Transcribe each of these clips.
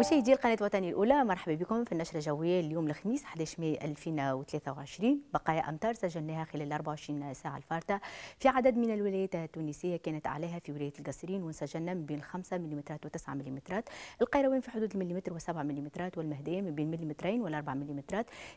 مشاهدي القناة الوطنية الأولى مرحبا بكم في النشرة الجوية اليوم الخميس 11 ماي 2023 بقايا أمطار سجلناها خلال 24 ساعة الفارطة في عدد من الولايات التونسية كانت عليها في ولاية القصرين وسجلنا من بين 5 ملم و9 ملم القيروان في حدود المليمتر و7 ملم والمهدية من بين ملمترين و4 ملم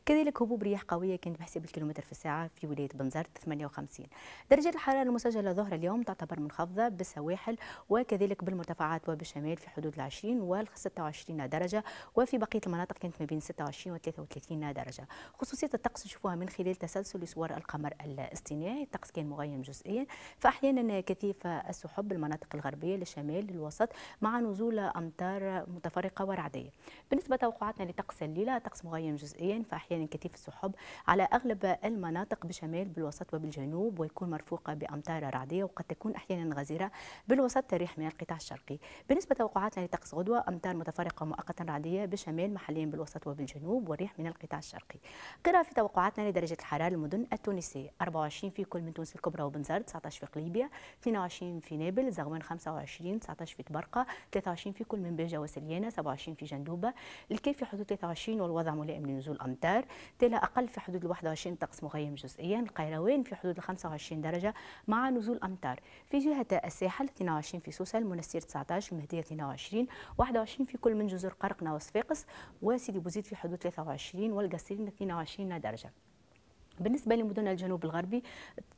كذلك هبوب رياح قوية كانت بحسب الكيلومتر في الساعة في ولاية بنزرت 58 درجة الحرارة المسجلة ظهر اليوم تعتبر منخفضة بالسواحل وكذلك بالمرتفعات وبالشمال في حدود ال 20 وال 26 35 درجه وفي بقيه المناطق كانت ما بين 26 و 33 درجه خصوصيه الطقس نشوفوها من خلال تسلسل صور القمر الاصطناعي الطقس كان مغيم جزئيا فاحيانا كثيفه السحب المناطق الغربيه للشمال للوسط مع نزول امطار متفرقه ورعديه بالنسبه توقعاتنا لطقس الليله طقس مغيم جزئيا فاحيانا كثيف السحب على اغلب المناطق بشمال بالوسط وبالجنوب ويكون مرفوقه بامطار رعديه وقد تكون احيانا غزيره بالوسط تريح من القطاع الشرقي بالنسبه توقعاتنا لطقس غدوه امطار متفرقه مؤقتا رعدية بشمال محليا بالوسط وبالجنوب والريح من القطاع الشرقي قراءة في توقعاتنا لدرجة الحرارة المدن التونسية 24 في كل من تونس الكبرى وبنزرت 19 في قليبيا 22 في نابل زغوان 25 19 في تبرقة 23 في كل من بيجا وسليانة 27 في جندوبة الكيف في حدود 23 والوضع ملائم لنزول أمطار تلا أقل في حدود 21 طقس مغيم جزئيا القيروان في حدود 25 درجة مع نزول أمطار في جهة الساحل 22 في سوسة المنستير 19 المهدية 22 21 في كل من جزر قرقنا وصفاقس وسيدي بوزيد في حدود 23 والقصرين 22 درجه بالنسبة لمدن الجنوب الغربي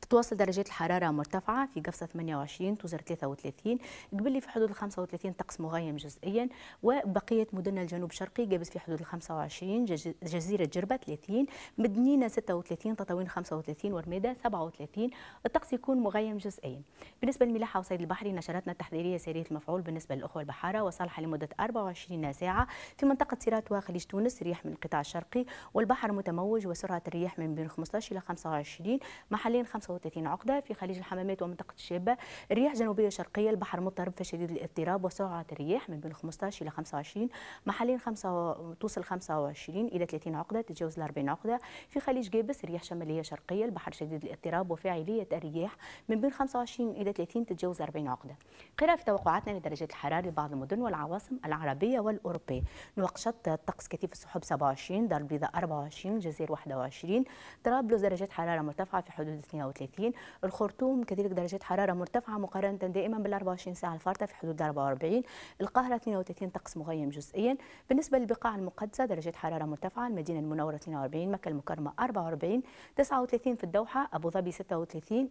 تتواصل درجات الحرارة مرتفعة في قفصة 28 توزر 33 قبلي في حدود 35 طقس مغيم جزئيا وبقية مدن الجنوب الشرقي قابس في حدود 25 جزيرة جربة 30 مدنينة 36 تطاوين 35 ورميدة 37 الطقس يكون مغيم جزئيا بالنسبة للملاحة وصيد البحري نشرتنا التحذيرية سارية المفعول بالنسبة للأخوة البحارة وصالحة لمدة 24 ساعة في منطقة سيرات وخليج تونس ريح من القطاع الشرقي والبحر متموج وسرعة الرياح من بين 15 الى 25 محليا 35 عقده في خليج الحمامات ومنطقه الشابه الرياح جنوبيه شرقيه البحر مضطرب فشديد الاضطراب وسرعه الرياح من بين 15 الى 25 محليا 5 توصل 25 الى 30 عقده تتجاوز ال 40 عقده في خليج جابس رياح شماليه شرقيه البحر شديد الاضطراب وفاعليه الرياح من بين 25 الى 30 تتجاوز 40 عقده قراءه في توقعاتنا لدرجات الحراره لبعض المدن والعواصم العربيه والاوروبيه نواقشت الطقس كثيف السحب 27 دار البيضاء 24 الجزائر 21 طرابلس طرابلس درجات حراره مرتفعه في حدود 32 الخرطوم كذلك درجات حراره مرتفعه مقارنه دائما بال 24 ساعه الفارطه في حدود 44 القاهره 32 طقس مغيم جزئيا بالنسبه للبقاع المقدسه درجات حراره مرتفعه المدينه المنوره 42 مكه المكرمه 44 39 في الدوحه ابو ظبي 36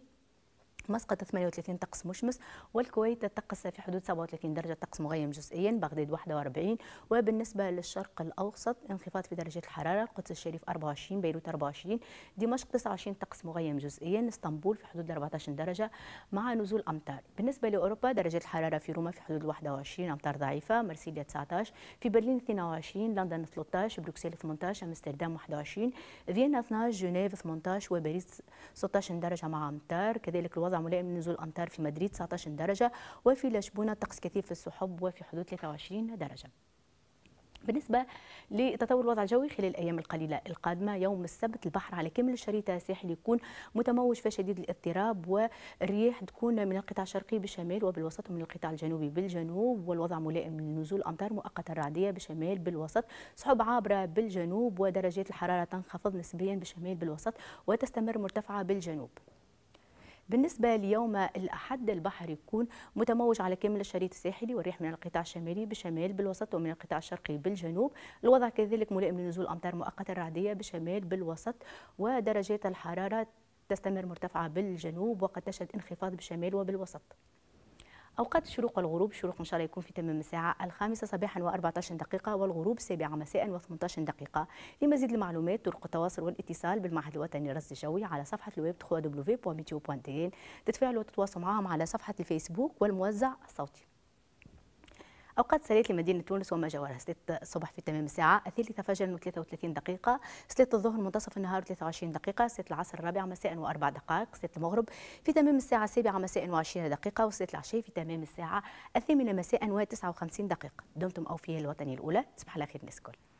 مسقط 38 طقس مشمس والكويت الطقس في حدود 37 درجة طقس مغيم جزئيا بغداد 41 وبالنسبة للشرق الأوسط انخفاض في درجة الحرارة القدس الشريف 24 بيروت 24 دمشق 29 طقس مغيم جزئيا اسطنبول في حدود 14 درجة مع نزول أمطار بالنسبة لأوروبا درجة الحرارة في روما في حدود 21 أمطار ضعيفة مرسيليا 19 في برلين 22 لندن 13 بروكسل 18 أمستردام 21 فيينا 12 جنيف 18 وباريس 16 درجة مع أمطار كذلك الوضع ملائم لنزول الامطار في مدريد 19 درجة وفي لشبونة طقس كثيف في السحب وفي حدود 23 درجة بالنسبة لتطور الوضع الجوي خلال الأيام القليلة القادمة يوم السبت البحر على كامل الشريط الساحلي يكون متموج فشديد الاضطراب والرياح تكون من القطاع الشرقي بالشمال وبالوسط ومن القطاع الجنوبي بالجنوب والوضع ملائم لنزول أمطار مؤقتة رعدية بالشمال بالوسط سحب عابرة بالجنوب ودرجات الحرارة تنخفض نسبيا بالشمال بالوسط وتستمر مرتفعة بالجنوب بالنسبه ليوم الاحد البحر يكون متموج على كامل الشريط الساحلي والريح من القطاع الشمالي بالشمال بالوسط ومن القطاع الشرقي بالجنوب الوضع كذلك ملائم لنزول امطار مؤقته رعديه بالشمال بالوسط ودرجات الحراره تستمر مرتفعه بالجنوب وقد تشهد انخفاض بالشمال وبالوسط أوقات الشروق والغروب الشروق إن شاء الله يكون في تمام الساعة الخامسة صباحا و14 دقيقة والغروب سابعة مساء و18 دقيقة لمزيد المعلومات طرق التواصل والاتصال بالمعهد الوطني للرصد الجوي على صفحة الويب www.meteo.dn تتفاعلوا وتتواصلوا معهم على صفحة الفيسبوك والموزع الصوتي أوقات سليت لمدينة تونس وما جوارها سليت الصبح في تمام الساعة أثيلي تفجر 33 دقيقة سليت الظهر منتصف النهار 23 دقيقة سليت العصر الرابع مساء وأربع دقائق سليت المغرب في تمام الساعة السابعة مساء وعشرين دقيقة وسليت العشية في تمام الساعة الثامنة مساء و59 دقيقة دمتم أوفياء الوطنية الأولى تصبح على خير الناس كل